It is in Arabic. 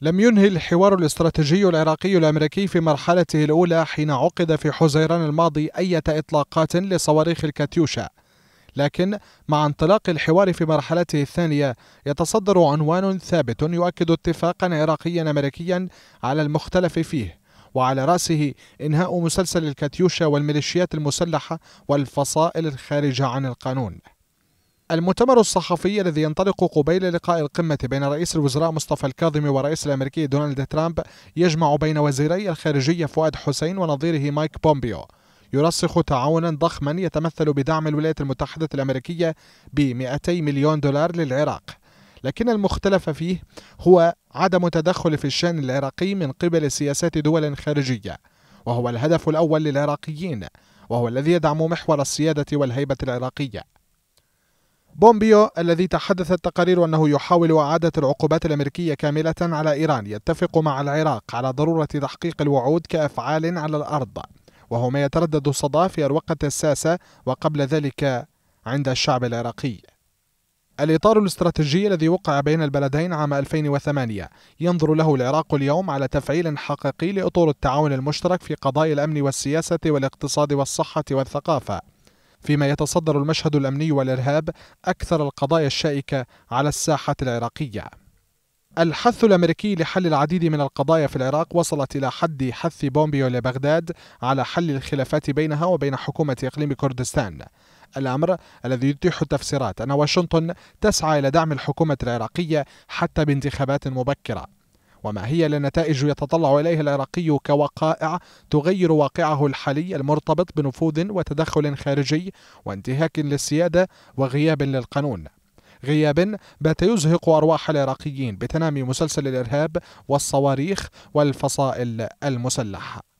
لم ينهي الحوار الاستراتيجي العراقي الامريكي في مرحلته الاولى حين عقد في حزيران الماضي اية اطلاقات لصواريخ الكاتيوشا لكن مع انطلاق الحوار في مرحلته الثانية يتصدر عنوان ثابت يؤكد اتفاقا عراقيا أمريكيا على المختلف فيه وعلى رأسه إنهاء مسلسل الكاتيوشا والميليشيات المسلحة والفصائل الخارجة عن القانون المؤتمر الصحفي الذي ينطلق قبيل لقاء القمة بين رئيس الوزراء مصطفى الكاظمي ورئيس الأمريكي دونالد ترامب يجمع بين وزيري الخارجية فؤاد حسين ونظيره مايك بومبيو يرسخ تعاونا ضخما يتمثل بدعم الولايات المتحدة الأمريكية ب 200 مليون دولار للعراق لكن المختلف فيه هو عدم تدخل في الشأن العراقي من قبل سياسات دول خارجية وهو الهدف الأول للعراقيين وهو الذي يدعم محور السيادة والهيبة العراقية بومبيو الذي تحدثت التقارير أنه يحاول إعادة العقوبات الأمريكية كاملة على إيران يتفق مع العراق على ضرورة تحقيق الوعود كأفعال على الأرض وهو ما يتردد الصدى في أروقة الساسة وقبل ذلك عند الشعب العراقي الإطار الاستراتيجي الذي وقع بين البلدين عام 2008 ينظر له العراق اليوم على تفعيل حقيقي لأطور التعاون المشترك في قضايا الأمن والسياسة والاقتصاد والصحة والثقافة فيما يتصدر المشهد الأمني والإرهاب أكثر القضايا الشائكة على الساحة العراقية الحث الأمريكي لحل العديد من القضايا في العراق وصلت إلى حد حث بومبيو لبغداد على حل الخلافات بينها وبين حكومة إقليم كردستان الأمر الذي يتيح التفسيرات أن واشنطن تسعى إلى دعم الحكومة العراقية حتى بانتخابات مبكرة وما هي النتائج يتطلع إليها العراقي كوقائع تغير واقعه الحالي المرتبط بنفوذ وتدخل خارجي وانتهاك للسيادة وغياب للقانون غياب بات يزهق أرواح العراقيين بتنامي مسلسل الإرهاب والصواريخ والفصائل المسلحة